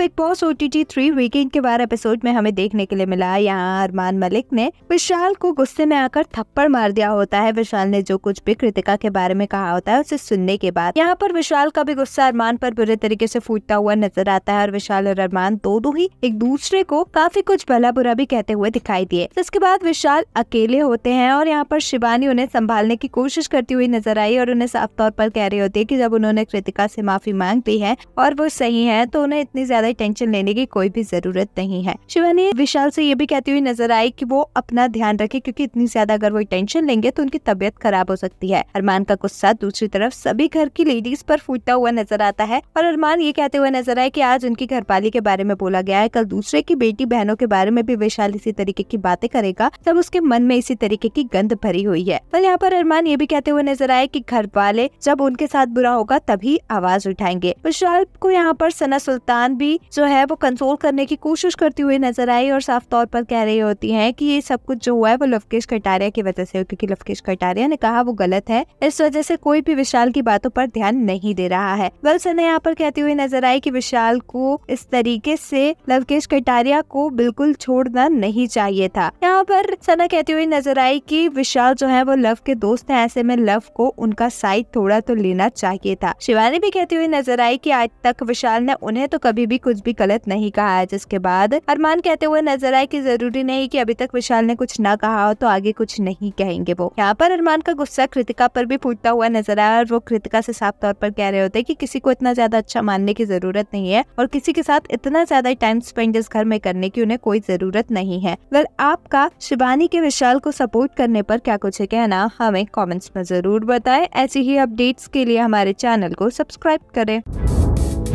big Boss O T T three weekend के बार episode में हमें देखने के लिए मिला यहाँ अरमान मलिक ने विशाल को गुस्से में आकर थप्पड़ मार दिया होता है विशाल ने जो कुछ भी कृतिका के बारे में कहा होता है उसे सुनने के बाद यहाँ पर विशाल का भी गुस्सा अरमान पर बुरे तरीके से फूटता हुआ नजर आता है और विशाल और अरमान दोनों ही एक दूसरे को काफी कुछ भला बुरा भी कहते हुए दिखाई दिए इसके बाद विशाल अकेले होते हैं और यहाँ पर शिवानी उन्हें संभालने की कोशिश करती हुई नजर आई और उन्हें साफ तौर पर कह रही होती है की जब उन्होंने कृतिका से माफी मांग दी है और वो सही है तो उन्हें इतनी ज्यादा ज्यादा टेंशन लेने की कोई भी जरूरत नहीं है शिवानी विशाल से ये भी कहती हुई नजर आई की वो अपना ध्यान रखे क्यूँकी इतनी ज्यादा अगर वो टेंशन लेंगे तो उनकी तबियत खराब हो सकती है अरमान का गुस्सा दूसरी तरफ सभी घर की लेडीज पर फूटता हुआ नजर आता है और अरमान ये कहते हुए नजर आए की आज उनकी घर के बारे में बोला गया है कल दूसरे की बेटी बहनों के बारे में भी विशाल इसी तरीके की बातें करेगा तब उसके मन में इसी तरीके की गंध भरी हुई है पर यहाँ पर अरमान ये भी कहते हुए नजर आए की घर वाले जब उनके साथ बुरा होगा तभी आवाज उठाएंगे विशाल को यहाँ पर सना सुल्तान भी जो है वो कंट्रोल करने की कोशिश करती हुई नजर आई और साफ तौर पर कह रही होती है की ये सब कुछ जो हुआ है वो लवकेश कटारिया की वजह से क्योंकि लवकेश कटारिया ने कहा वो गलत है इस वजह से कोई भी विशाल की बातों पर ध्यान नहीं दे रहा है वल ने यहाँ पर कहती हुई नजर आई की विशाल को इस तरीके से लवकेश कटारिया को बिल्कुल छोड़ना नहीं चाहिए था यहाँ पर सना कहती हुई नजर आई कि विशाल जो है वो लव के दोस्त हैं ऐसे में लव को उनका साइड थोड़ा तो लेना चाहिए था शिवानी भी कहती हुई नजर आई कि आज तक विशाल ने उन्हें तो कभी भी कुछ भी गलत नहीं कहा है जिसके बाद अरमान कहते हुए नजर आए की जरूरी नहीं की अभी तक विशाल ने कुछ न कहा हो तो आगे कुछ नहीं कहेंगे वो यहाँ पर अरमान का गुस्सा कृतिका पर भी फूटता हुआ नजर आया और वो कृतिका से साफ तौर पर कह रहे होते कि किसी को इतना ज्यादा अच्छा मानने की जरूरत नहीं है और किसी के साथ इतना ज्यादा टाइम स्पेंड इस घर में करने की उन्हें कोई जरूरत नहीं है वेल आपका शिवानी के विशाल को सपोर्ट करने पर क्या कुछ है कहना हमें कॉमेंट्स में जरूर बताए ऐसी ही अपडेट्स के लिए हमारे चैनल को सब्सक्राइब करें